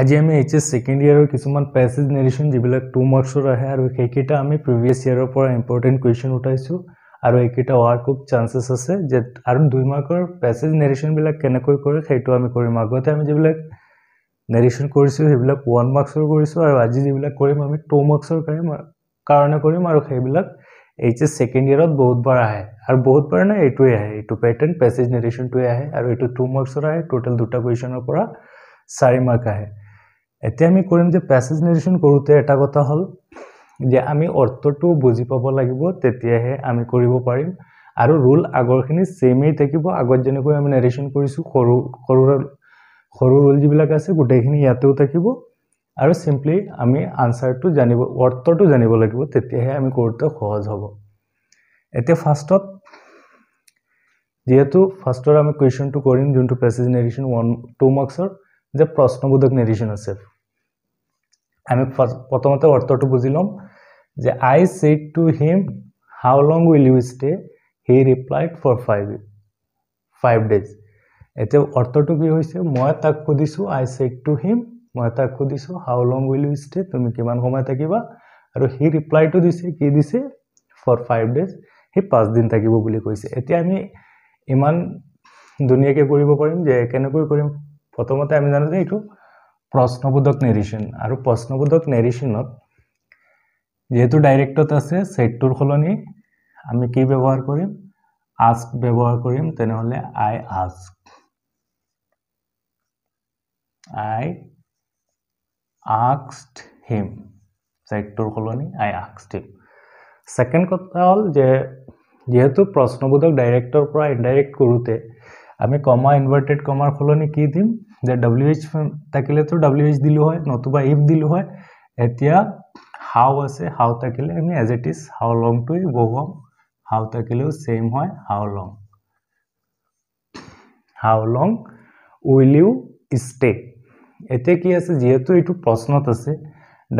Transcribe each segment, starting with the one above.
আজি আমি H S second ইয়াৰৰ কিছুমান পেছেজ নেৰিছোঁ যিবিলাক টু মাৰ্কছৰ আহে আৰু সেইকেইটা আমি প্ৰিভিয়াছ ইয়েৰৰ পৰা ইম্পৰ্টেণ্ট কুৱেশ্যন উঠাইছোঁ আৰু এইকেইটা ৱাৰ্কুপ চান্সেছ আছে যে আৰু দুই মাৰ্কৰ পেছেজ নেৰিছনবিলাক কেনেকৈ কৰে সেইটো আমি কৰিম আগতে আমি যিবিলাক নেৰিছন কৰিছোঁ সেইবিলাক ওৱান মাৰ্কছৰ কৰিছোঁ আৰু আজি যিবিলাক কৰিম আমি টু মাৰ্কছৰ কৰিম কাৰণে কৰিম আৰু সেইবিলাক এইচ এছ ছেকেণ্ড ইয়েৰত বহুতবাৰ আহে আৰু বহুতবাৰ নাই এইটোৱে আহে এইটো পেটেন পেছেজ নেৰিছনটোৱে আহে আৰু এইটো টু মাৰ্কছৰ আহে টোটেল দুটা কুৱেশ্যনৰ পৰা চাৰি মাৰ্ক আহে এতিয়া আমি কৰিম যে পেছেজ নেৰেশ্যন কৰোঁতে এটা কথা হ'ল যে আমি অৰ্থটো বুজি পাব লাগিব তেতিয়াহে আমি কৰিব পাৰিম আৰু ৰোল আগৰখিনি চেমেই থাকিব আগত যেনেকৈ আমি নেৰেশ্যন কৰিছোঁ সৰু সৰু সৰু ৰোল যিবিলাক আছে গোটেইখিনি ইয়াতেও থাকিব আৰু চিম্পলি আমি আনচাৰটো জানিব অৰ্থটো জানিব লাগিব তেতিয়াহে আমি কৰোঁতে সহজ হ'ব এতিয়া ফাৰ্ষ্টত যিহেতু ফাৰ্ষ্টৰ আমি কুৱেশ্যনটো কৰিম যোনটো পেছেজ নেৰেশ্যন ওৱান টু মাৰ্কছৰ যে প্ৰশ্নবোধক নিৰীক্ষণ আছে আমি প্ৰথমতে অৰ্থটো বুজি ল'ম যে I said to him how long will you stay he replied for five five days এতিয়া অৰ্থটো কি হৈছে মই তাক সুধিছোঁ আই চেড টু হিম মই তাক সুধিছোঁ how long will you stay তুমি কিমান সময় থাকিবা আৰু সি ৰিপ্লাইটো দিছে কি দিছে ফৰ ফাইভ ডেইজ সি পাঁচদিন থাকিব বুলি কৈছে এতিয়া আমি ইমান ধুনীয়াকৈ কৰিব পাৰিম যে কেনেকৈ কৰিম প্ৰথমতে আমি জানো যে এইটো প্ৰশ্নবোধক নেৰিচন আৰু প্ৰশ্নবোধক নেৰিচনত যিহেতু ডাইৰেক্টত আছে ছেটটোৰ সলনি আমি কি ব্যৱহাৰ কৰিম আস্ক ব্যৱহাৰ কৰিম তেনেহ'লে আই আস্ক আই আক্সড হিম ছেটটোৰ সলনি আই আক্সড হিম ছেকেণ্ড কথা হ'ল যে যিহেতু প্ৰশ্নবোধক ডাইৰেক্টৰ পৰা ইনডাইৰেক্ট কৰোঁতে আমি কমা ইনভাৰ্টেড কমাৰ সলনি কি দিম যে ডাব্লিউ এইচ থাকিলেতো ডাব্লিউ এইচ দিলোঁ হয় নতুবা ইফ দিলোঁ হয় এতিয়া হাও আছে হাও থাকিলে আমি এজ এট ইজ হাও লংটোৱেই বহুৱাম হাও থাকিলেও ছেইম হয় how long how long will you stay এতিয়া কি আছে যিহেতু এইটো প্ৰশ্নত আছে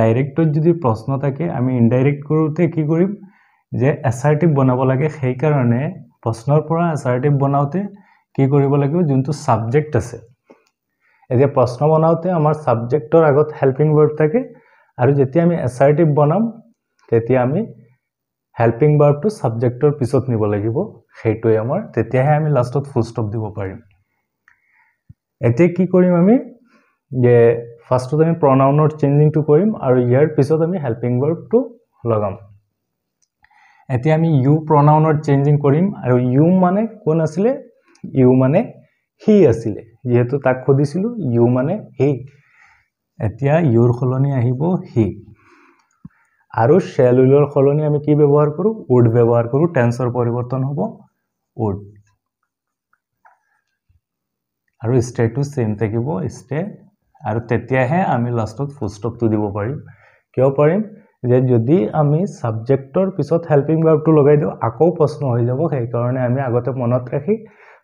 ডাইৰেক্টত যদি প্ৰশ্ন থাকে আমি ইনডাইৰেক্ট কৰোঁতে কি কৰিম যে এছাৰ্টিভ বনাব লাগে সেইকাৰণে প্ৰশ্নৰ পৰা এছাৰ্টিভ বনাওঁতে কি কৰিব লাগিব যোনটো ছাবজেক্ট আছে এতিয়া প্ৰশ্ন বনাওঁতে আমাৰ ছাবজেক্টৰ আগত হেল্পিং বাৰ্ব থাকে আৰু যেতিয়া আমি এছাৰ্টিভ বনাম তেতিয়া আমি হেল্পিং বাৰ্বটো ছাবজেক্টৰ পিছত নিব লাগিব সেইটোৱে আমাৰ তেতিয়াহে আমি লাষ্টত ফুল ষ্টপ দিব পাৰিম এতিয়া কি কৰিম আমি যে ফাৰ্ষ্টত আমি প্ৰনাউনৰ চেঞ্জিংটো কৰিম আৰু ইয়াৰ পিছত আমি হেল্পিং বাৰ্বটো লগাম এতিয়া আমি ইউ প্ৰনাউনৰ চেঞ্জিং কৰিম আৰু ইউ মানে কোন আছিলে ইউ মানে সি আছিলে যিহেতু তাক সুধিছিলোঁ ইউ মানে হি এতিয়া ইউৰ সলনি আহিব সি আৰু চেলুলৰ সলনি আমি কি ব্যৱহাৰ কৰোঁ উড ব্যৱহাৰ কৰোঁ টেন্সৰ পৰিৱৰ্তন হ'ব উড আৰু ষ্টেটো চেম থাকিব ষ্টে আৰু তেতিয়াহে আমি লাষ্টত ষ্টপটো দিব পাৰিম কিয় পাৰিম যে যদি আমি ছাবজেক্টৰ পিছত হেল্পিং বাৰ্বটো লগাই দিওঁ আকৌ প্ৰশ্ন হৈ যাব সেইকাৰণে আমি আগতে মনত ৰাখি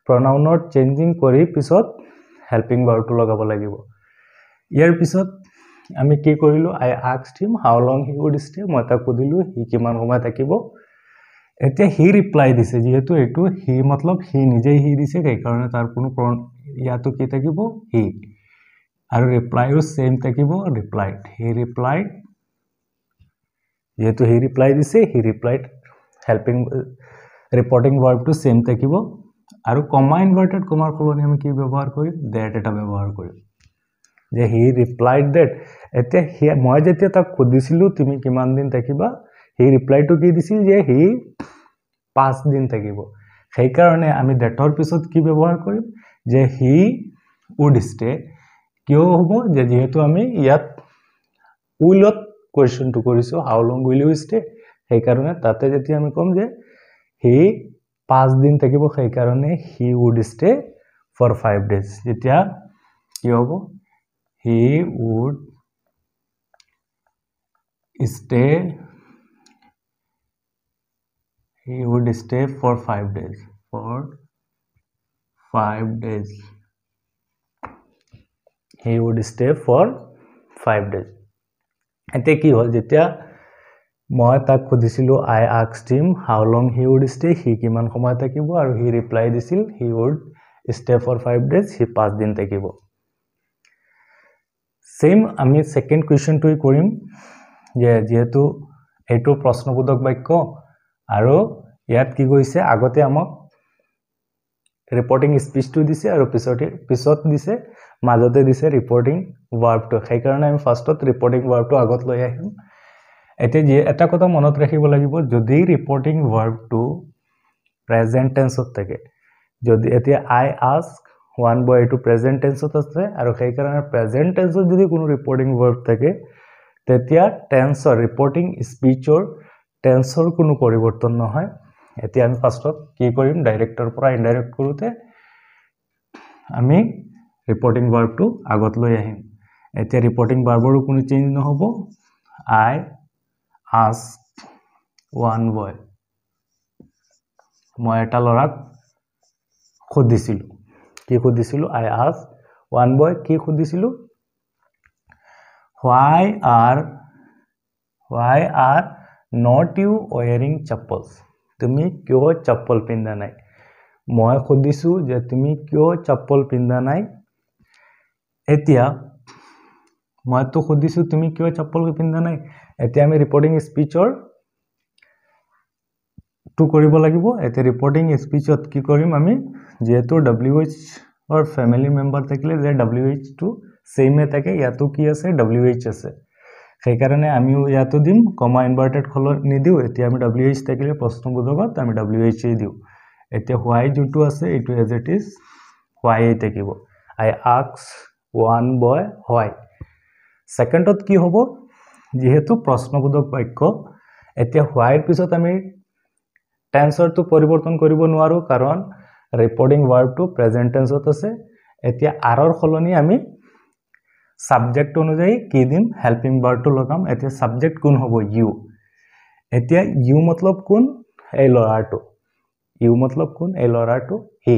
প্ৰনাউনত চেঞ্জিং কৰি পিছত হেল্পিং বাৰটো লগাব লাগিব ইয়াৰ পিছত আমি কি কৰিলোঁ আই আক্স him how long he would stay মই তাক সুধিলোঁ সি কিমান সময় থাকিব এতিয়া সি ৰিপ্লাই দিছে যিহেতু এইটো সি মতলব সি নিজেই সি দিছে সেইকাৰণে তাৰ কোনো প্ৰণ ইয়াতো কি থাকিব সি আৰু ৰিপ্লাইও চেম থাকিব ৰিপ্লাইড সি ৰিপ্লাই যিহেতু সি ৰিপ্লাই দিছে সি ৰিপ্লাইড হেল্পিং ৰিপৰ্টিং ৱাৰ্বটো চেম থাকিব আৰু কমা ইনভাৰ্টেড কমাৰ সলনি আমি কি ব্যৱহাৰ কৰিম ডেট এটা ব্যৱহাৰ কৰিম যে হি ৰিপ্লাইড ডেট এতিয়া সি মই যেতিয়া তাক সুধিছিলোঁ তুমি কিমান দিন থাকিবা সি ৰিপ্লাইটো কি দিছিল যে সি পাঁচ দিন থাকিব সেইকাৰণে আমি ডেটৰ পিছত কি ব্যৱহাৰ কৰিম যে সি উড ষ্টে কিয় হ'ব যে যিহেতু আমি ইয়াত উইলত কুৱেশ্যনটো কৰিছোঁ how long will you stay সেইকাৰণে তাতে যেতিয়া আমি ক'ম যে সি पाँच दिन थे हि would stay for five days इतना कि हम हि would stay he would stay for five days for five days he would stay for five days इतना कि हम जैसे মই তাক সুধিছিলোঁ I আক্স steam how long he would stay সি কিমান সময় থাকিব আৰু সি ৰিপ্লাই দিছিল হি would stay four five days সি পাঁচদিন থাকিব ছেইম আমি ছেকেণ্ড কুৱেশ্যনটোৱে কৰিম যে যিহেতু এইটো প্ৰশ্নবোধক বাক্য আৰু ইয়াত কি কৈছে আগতে আমাক ৰিপৰ্টিং স্পীচটো দিছে আৰু পিছতে পিছত দিছে মাজতে দিছে ৰিপৰ্টিং ৱাৰ্বটো সেইকাৰণে আমি ফাৰ্ষ্টত ৰিপৰ্টিং ৱাৰ্বটো আগত লৈ আহিম এতিয়া যি এটা কথা মনত ৰাখিব লাগিব যদি ৰিপৰ্টিং ভাৰ্ভটো প্ৰেজেণ্ট টেন্সত থাকে যদি এতিয়া আই আস্ক ওৱান বয় এইটো প্ৰেজেণ্ট টেন্সত আছে আৰু সেইকাৰণে প্ৰেজেণ্ট টেঞ্চত যদি কোনো ৰিপৰ্টিং ভাৰ্ভ থাকে তেতিয়া টেন্সৰ ৰিপৰ্টিং স্পীচৰ টেন্সৰ কোনো পৰিৱৰ্তন নহয় এতিয়া আমি ফাৰ্ষ্টত কি কৰিম ডাইৰেক্টৰ পৰা ইনডাইৰেক্ট কৰোঁতে আমি ৰিপৰ্টিং ভাৰ্ভটো আগত লৈ আহিম এতিয়া ৰিপৰ্টিং ভাৰ্ভৰো কোনো চেঞ্জ নহ'ব আই আজ ওৱান বয় মই এটা ল'ৰাক সুধিছিলোঁ কি সুধিছিলোঁ আই আজ ওৱান বয় কি সুধিছিলোঁ why are why are not you wearing chappals তুমি কিয় চপ্পল পিন্ধা নাই মই সুধিছোঁ যে তুমি কিয় চপ্পল পিন্ধা নাই এতিয়া মইতো সুধিছোঁ তুমি কিয় চপ্পলকে পিন্ধা নাই এতিয়া আমি ৰিপৰ্টিং স্পীচৰ স্পীচৰটো কৰিব লাগিব এতিয়া ৰিপৰ্টিং স্পীচত কি কৰিম আমি যিহেতু ডাব্লিউ এইচৰ ফেমিলি মেম্বাৰ থাকিলে যে ডাব্লিউ এইচটো চেইমে থাকে ইয়াতো কি আছে ডাব্লিউ এইচ আছে সেইকাৰণে আমিও ইয়াতো দিম কমা ইনভাৰ্টেড খল নিদিওঁ এতিয়া আমি ডাব্লিউ এইচ থাকিলে প্ৰশ্ন বুজাবত আমি ডাব্লিউ এইচেই দিওঁ এতিয়া হোৱাই যোনটো আছে এইটো এজ ইট ইজ হোৱাই থাকিব আই আক্স ওৱান বয় হোৱাই ছেকেণ্ডত কি হ'ব যিহেতু প্ৰশ্নবোধক বাক্য এতিয়া হোৱাইৰ পিছত আমি টেঞ্চৰটো পৰিৱৰ্তন কৰিব নোৱাৰোঁ কাৰণ ৰেকৰ্ডিং ৱাৰ্ডটো প্ৰেজেণ্ট টেঞ্চত আছে এতিয়া আৰৰ সলনি আমি ছাবজেক্ট অনুযায়ী কি দিম হেল্পিং ৱাৰ্ডটো লগাম এতিয়া ছাবজেক্ট কোন হ'ব ইউ এতিয়া ইউ মতলব কোন এই ল'ৰাটো ইউ মতলব কোন এই ল'ৰাটো সি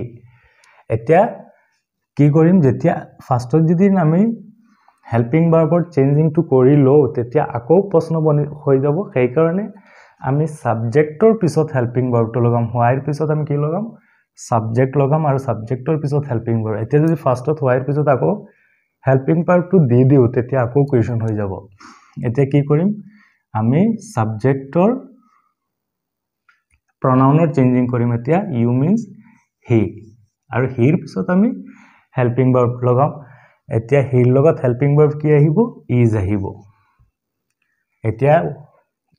এতিয়া কি কৰিম যেতিয়া ফাৰ্ষ্টত যদি আমি হেল্পিং বাৰ্বৰ চেঞ্জিংটো কৰি লওঁ তেতিয়া আকৌ প্ৰশ্ন বনি হৈ যাব সেইকাৰণে আমি ছাবজেক্টৰ পিছত হেল্পিং বাৰ্বটো লগাম হোৱাইৰ পিছত আমি কি লগাম ছাবজেক্ট লগাম আৰু ছাবজেক্টৰ পিছত হেল্পিং বাৰ্ব এতিয়া যদি ফাৰ্ষ্টত হোৱাইৰ পিছত আকৌ হেল্পিং বাৰ্বটো দি দিওঁ তেতিয়া আকৌ কুৱেশ্যন হৈ যাব এতিয়া কি কৰিম আমি ছাবজেক্টৰ প্ৰনাউনৰ চেঞ্জিং কৰিম এতিয়া ইউ মিনছ হি আৰু হিৰ পিছত আমি হেল্পিং বাৰ্ব লগাওঁ এতিয়া হিৰ লগত হেল্পিং বাৰ্ব কি আহিব ইজ আহিব এতিয়া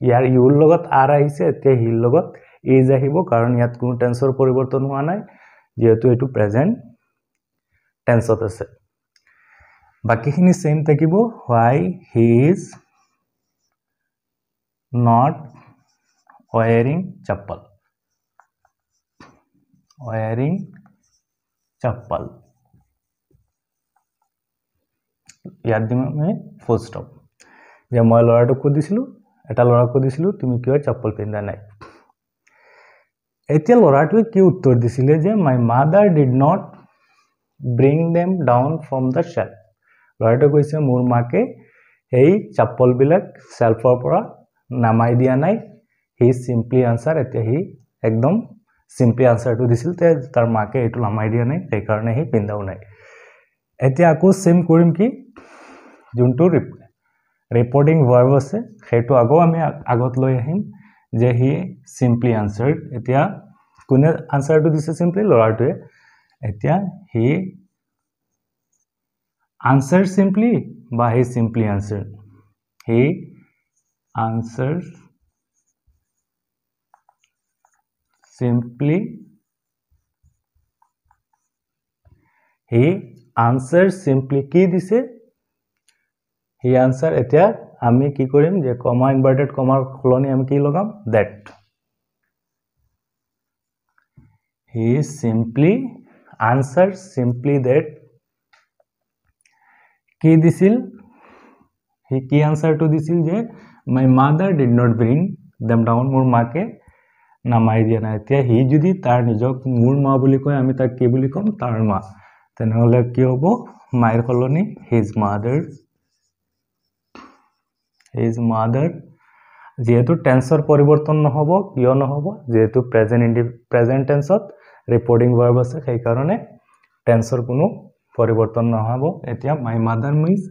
ইয়াৰ ইউৰ লগত আৰ আহিছে এতিয়া হিৰ লগত ইজ আহিব কাৰণ ইয়াত কোনো টেন্সৰ পৰিৱৰ্তন হোৱা নাই যিহেতু এইটো প্ৰেজেণ্ট টেন্সত আছে বাকীখিনি চেম থাকিব হোৱাই হি ইজ নট ৱেয়াৰিং চপ্পল ৱেয়াৰিং চপ্পল ইয়াত দিম আমি ফুল ষ্টপ যে মই ল'ৰাটোকো দিছিলোঁ এটা ল'ৰাকো দিছিলোঁ তুমি কিয় চপ্পল পিন্ধা নাই এতিয়া ল'ৰাটোৱে কি উত্তৰ দিছিলে যে my mother did not bring them down from the shelf ল'ৰাটোৱে কৈছে মোৰ মাকে সেই চাপলবিলাক চেল্ফৰ পৰা নামাই দিয়া নাই সি চিম্পলি আনচাৰ এতিয়া সি একদম চিম্পলি আনচাৰটো দিছিল তে তাৰ মাকে এইটো নামাই দিয়া নাই সেইকাৰণে সি পিন্ধাও নাই এতিয়া আকৌ ছেম কৰিম কি যোনটো ৰেকৰ্ডিং ৱাৰ্ব আছে সেইটো আগৰ আমি আগত লৈ আহিম যে সি চিম্পলি আনচাৰ এতিয়া কোনে আনচাৰটো দিছে চিম্পলি ল'ৰাটোৱে এতিয়া সি আনচাৰ চিম্পলি বা সি চিম্পলি আনচাৰ সি আনচাৰ চিম্পলি সি আনচাৰ চিম্পলি কি দিছে সেই আনচাৰ এতিয়া আমি কি কৰিম যে কমা ইনভাৰ্টেড কমাৰ সলনি আমি কি লগাম that he simply answer simply that কি দিছিল সি কি আনচাৰটো দিছিল যে my mother did not bring them down মোৰ মাকে নামাৰি দিয়া নাই এতিয়া সি যদি তাৰ নিজক মোৰ মা বুলি কয় আমি তাক কি বুলি ক'ম তাৰ মা তেনেহ'লে কি হ'ব মায়ৰ সলনি হিজ মাদাৰ ইজ মাদাৰ যিহেতু টেঞ্চৰ পৰিৱৰ্তন নহ'ব কিয় নহ'ব যিহেতু প্ৰেজেণ্ট ইণ্ডি প্ৰেজেণ্ট টেঞ্চত ৰেকৰ্ডিং ভাৰ্ব আছে সেইকাৰণে টেঞ্চৰ কোনো পৰিৱৰ্তন নহ'ব এতিয়া মাই মাদাৰ মিজ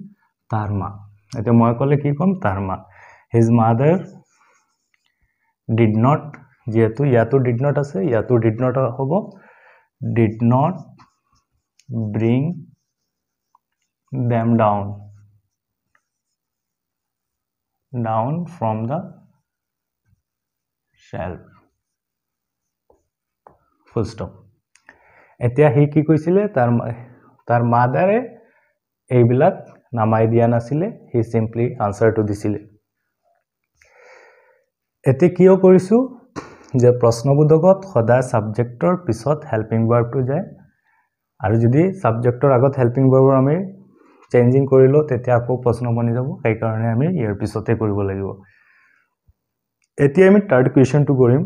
তাৰ মা এতিয়া মই ক'লে কি ক'ম তাৰ মা হিজ মাদাৰ ডিড নট যিহেতু ইয়াতো ডিড নট আছে ইয়াতো ডিড নট হ'ব did not bring them down down from the shelf. Full stop. এতিয়া সি কি কৈছিলে তাৰ তাৰ মাদাৰে এইবিলাক নামাই দিয়া নাছিলে সি চিম্পলি আনচাৰটো দিছিলে এতিয়া কিয় কৰিছোঁ যে প্ৰশ্নবোধকত সদায় ছাবজেক্টৰ পিছত হেল্পিং বাৰ্বটো যায় আৰু যদি ছাবজেক্টৰ আগত হেল্পিং বাৰ্বৰ আমি চেঞ্জিং কৰিলোঁ তেতিয়া আকৌ প্ৰশ্ন বনি যাব সেইকাৰণে আমি ইয়াৰ পিছতে কৰিব লাগিব এতিয়া আমি থাৰ্ড কুৱেশ্যনটো কৰিম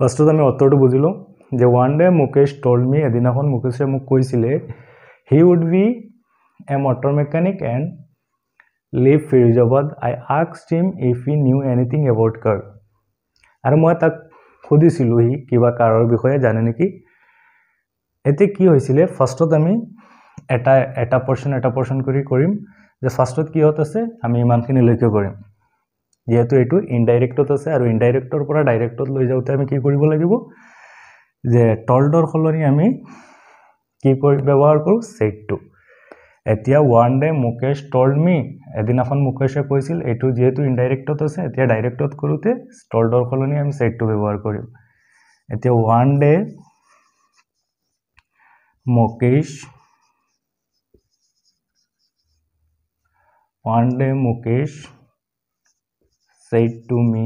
ফাৰ্ষ্টত আমি উত্তৰটো বুজিলোঁ যে ওৱান ডে মুকেশ টল্ড এদিনাখন মুকেশে মোক কৈছিলে he would B A motor mechanic and live Firozabad I arc steam if he knew anything about কাৰ আৰু মই তাক সুধিছিলোঁ সি কিবা কাৰৰ বিষয়ে জানে নেকি এতিয়া কি হৈছিলে ফাৰ্ষ্টত আমি এটা এটা পৰ্চন এটা পৰ্চন কৰি কৰিম যে ফাৰ্ষ্টত কি হত আছে আমি ইমানখিনি লক্ষ্য কৰিম যিহেতু এইটো ইনডাইৰেক্টত আছে আৰু ইনডাইৰেক্টৰ পৰা ডাইৰেক্টত লৈ যাওঁতে আমি কি কৰিব লাগিব যে টল্ডৰ সলনি আমি কি কৰি ব্যৱহাৰ কৰোঁ ছেটটো এতিয়া one day Mukesh told me এদিনাখন মুকেশে কৈছিল এইটো যিহেতু ইনডাইৰেক্টত আছে এতিয়া ডাইৰেক্টত কৰোঁতে টল্ডৰ সলনি আমি ছেটটো ব্যৱহাৰ কৰিম এতিয়া one day Mukesh one day mukesh said to me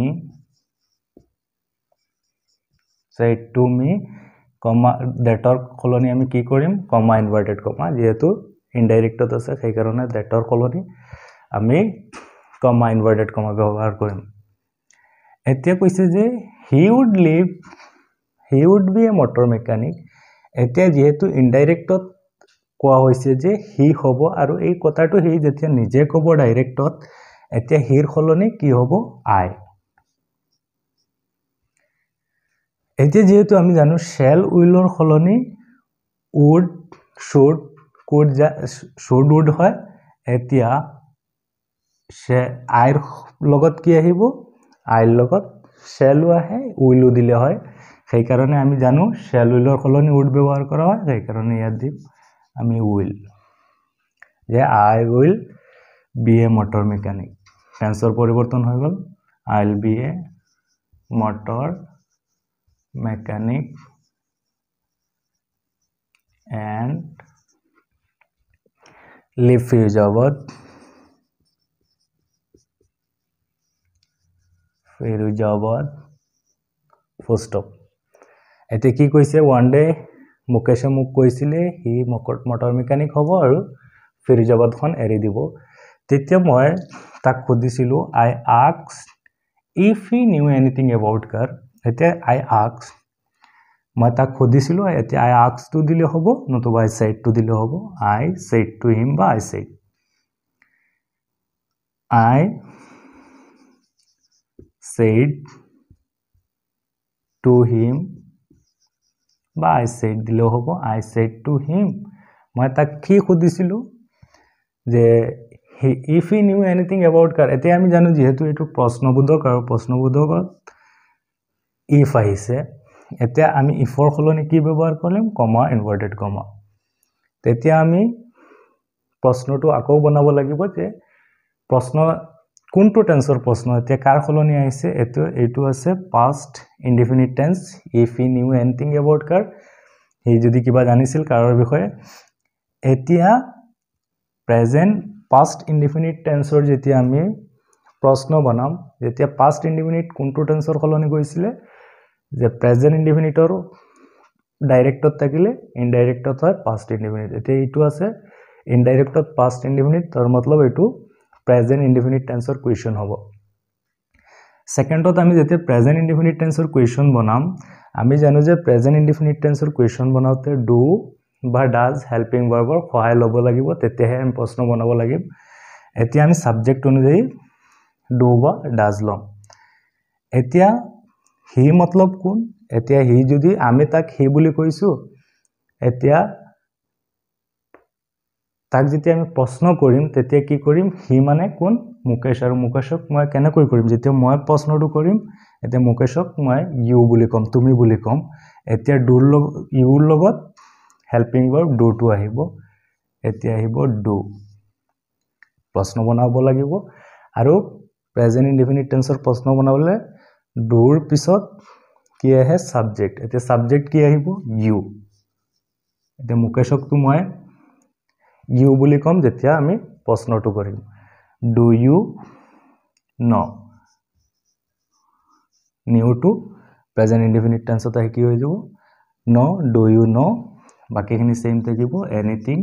said to me comma that or colony ami ki korim comma inverted comma jehetu indirect to ase sei karone that or colony ami comma inverted comma byabohar korim etia koise je he would live he would be a motor mechanic etia jehetu indirect to কোৱা হৈছে যে সি হ'ব আৰু এই কথাটো সি যেতিয়া নিজে ক'ব ডাইৰেক্টত এতিয়া সিৰ সলনি কি হ'ব আই এতিয়া যিহেতু আমি জানো চেল উইলৰ সলনি উড শ্বুড কুড যা শ্বুড উড হয় এতিয়া আইৰ লগত কি আহিব আইৰ লগত চেলো আহে উইলো দিলে হয় সেইকাৰণে আমি জানো চেল উইলৰ সলনি উড ব্যৱহাৰ কৰা হয় সেইকাৰণে ইয়াত দিম আমি উইল যে I will be a motor mechanic টেন্সর পরিবর্তন হয়ে গেল I will be a motor mechanic and live Firozabad Firozabad full stop এতে কি কৈছে ওয়ান ডে মুকেশে মোক কৈছিলে সি মকট মটৰ মেকানিক হ'ব আৰু ফিৰিজাবাদখন এৰি দিব তেতিয়া মই তাক সুধিছিলোঁ আই আক্স if he knew anything about car এতিয়া আই আক্স মই তাক সুধিছিলোঁ এতিয়া আই আক্সটো দিলে হ'ব নতুবা আই ছাইডটো দিলে হ'ব আই ছেইড টু হিম বা I said I said to him বা আই চেড দিলেও হ'ব আই চেড টু হিম মই তাক কি সুধিছিলোঁ যে if he knew anything about car এতিয়া আমি জানো যিহেতু এইটো প্ৰশ্নবোধক আৰু প্ৰশ্নবোধকত ইফ আহিছে এতিয়া আমি ইফৰ সলনি কি ব্যৱহাৰ কৰিম কমা ইনভাৰ্টেড কমা তেতিয়া আমি প্ৰশ্নটো আকৌ বনাব লাগিব যে প্ৰশ্ন কোনটো টেন্সৰ প্ৰশ্ন এতিয়া কাৰ সলনি আহিছে এইটো এইটো আছে past indefinite tense if in you anything about car সি যদি কিবা জানিছিল কাৰৰ বিষয়ে এতিয়া প্ৰেজেণ্ট পাষ্ট ইনডিফিনিট টেন্সৰ যেতিয়া আমি প্ৰশ্ন বনাম যেতিয়া পাষ্ট ইনডিফিনিট কোনটো টেন্সৰ সলনি কৰিছিলে যে প্ৰেজেণ্ট ইনডিফিনিটৰ ডাইৰেক্টত থাকিলে ইনডাইৰেক্টত হয় পাষ্ট ইনডিফিনিট এতিয়া এইটো আছে ইনডাইৰেক্টত পাষ্ট ইনডিফিনিট তাৰ মতলব এইটো প্ৰেজেণ্ট ইনডিফিনিট টেন্সৰ কুৱেশ্যন হ'ব ছেকেণ্ডত আমি যেতিয়া প্ৰেজেণ্ট ইনডিফিনিট টেন্সৰ কুৱেশ্যন বনাম আমি জানো যে প্ৰেজেণ্ট ইণ্ডিফিনিট টেন্সৰ কুৱেশ্যন বনাওঁতে ডু বা ডাজ হেল্পিং বাৰ্বৰ সহায় ল'ব লাগিব তেতিয়াহে আমি প্ৰশ্ন বনাব লাগিম এতিয়া আমি ছাবজেক্ট অনুযায়ী ডু বা ডাজ ল'ম এতিয়া সি মতলব কোন এতিয়া সি যদি আমি তাক সি বুলি কৈছোঁ এতিয়া তাক যেতিয়া আমি প্ৰশ্ন কৰিম তেতিয়া কি কৰিম সি মানে কোন মুকেশ আৰু মুকেশক মই কেনেকৈ কৰিম যেতিয়া মই প্ৰশ্নটো কৰিম এতিয়া মুকেশক মই ইউ বুলি ক'ম তুমি বুলি ক'ম এতিয়া ডুৰ লগ ইউৰ লগত হেল্পিং বাৰ ডুটো আহিব এতিয়া আহিব ডু প্ৰশ্ন বনাব লাগিব আৰু প্ৰেজেণ্ট ইণ্ডিফিনিট টেন্সৰ প্ৰশ্ন বনাবলৈ ডুৰ পিছত কি আহে ছাবজেক্ট এতিয়া ছাবজেক্ট কি আহিব ইউ এতিয়া মুকেশকটো মই ইউ বুলি ক'ম যেতিয়া আমি প্ৰশ্নটো কৰিম ডু ইউ ন নিউটো প্ৰেজেণ্ট ইণ্ডিফিনিট টেঞ্চত আহি কি হৈ যাব ন ডু ইউ ন বাকীখিনি ছেইম থাকিব anything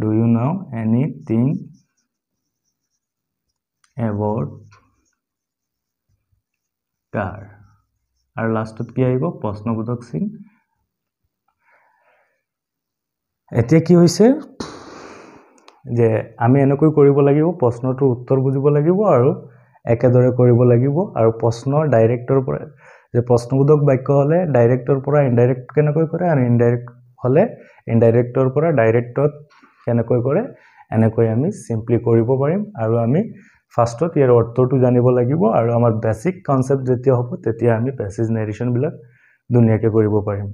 do you know anything এৱৰ্ড কাৰ আৰু লাষ্টত কি আহিব প্ৰশ্নবোধক চিন এতিয়া কি হৈছে যে আমি এনেকৈ কৰিব লাগিব প্ৰশ্নটোৰ উত্তৰ বুজিব লাগিব আৰু একেদৰে কৰিব লাগিব আৰু প্ৰশ্নৰ ডাইৰেক্টৰ পৰা যে প্ৰশ্নবোধক বাক্য হ'লে ডাইৰেক্টৰ পৰা ইনডাইৰেক্ট কেনেকৈ কৰে আৰু ইনডাইৰেক্ট হ'লে ইনডাইৰেক্টৰ পৰা ডাইৰেক্টত কেনেকৈ কৰে এনেকৈ আমি চিম্পলি কৰিব পাৰিম আৰু আমি ফাৰ্ষ্টত ইয়াৰ অৰ্থটো জানিব লাগিব আৰু আমাৰ বেচিক কনচেপ্ট যেতিয়া হ'ব তেতিয়া আমি পেচেজ নেৰেশ্যনবিলাক ধুনীয়াকৈ কৰিব পাৰিম